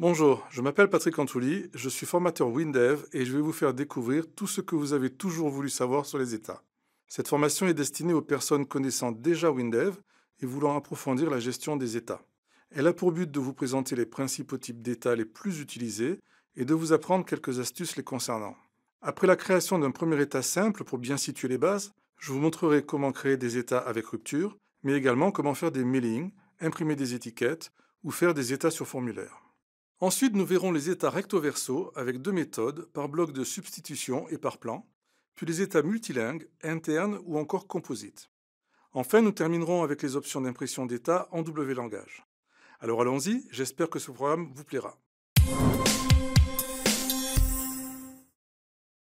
Bonjour, je m'appelle Patrick Antouli, je suis formateur WinDev et je vais vous faire découvrir tout ce que vous avez toujours voulu savoir sur les États. Cette formation est destinée aux personnes connaissant déjà WinDev et voulant approfondir la gestion des États. Elle a pour but de vous présenter les principaux types d'États les plus utilisés et de vous apprendre quelques astuces les concernant. Après la création d'un premier État simple pour bien situer les bases, je vous montrerai comment créer des États avec rupture, mais également comment faire des mailings, imprimer des étiquettes ou faire des États sur formulaire. Ensuite, nous verrons les états recto-verso avec deux méthodes, par bloc de substitution et par plan, puis les états multilingues, internes ou encore composites. Enfin, nous terminerons avec les options d'impression d'état en W langage. Alors allons-y, j'espère que ce programme vous plaira.